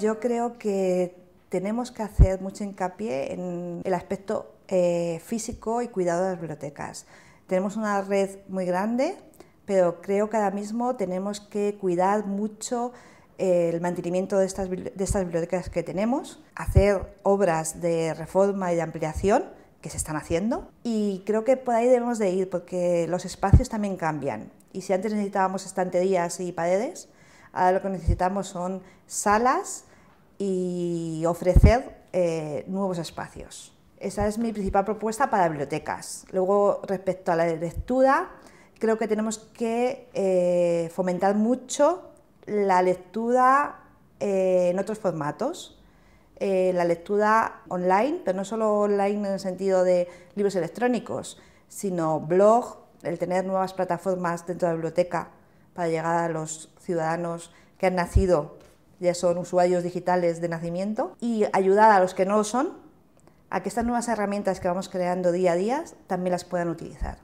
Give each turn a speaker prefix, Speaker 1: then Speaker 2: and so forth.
Speaker 1: Yo creo que tenemos que hacer mucho hincapié en el aspecto eh, físico y cuidado de las bibliotecas. Tenemos una red muy grande, pero creo que ahora mismo tenemos que cuidar mucho eh, el mantenimiento de estas, de estas bibliotecas que tenemos, hacer obras de reforma y de ampliación que se están haciendo y creo que por ahí debemos de ir porque los espacios también cambian y si antes necesitábamos estanterías y paredes, ahora lo que necesitamos son salas, y ofrecer eh, nuevos espacios. Esa es mi principal propuesta para bibliotecas. Luego, respecto a la lectura, creo que tenemos que eh, fomentar mucho la lectura eh, en otros formatos. la lectura online, pero no solo online en el sentido de libros electrónicos, sino blog, el tener nuevas plataformas dentro de la biblioteca para llegar a los ciudadanos que han nacido ya son usuarios digitales de nacimiento, y ayudar a los que no lo son a que estas nuevas herramientas que vamos creando día a día también las puedan utilizar.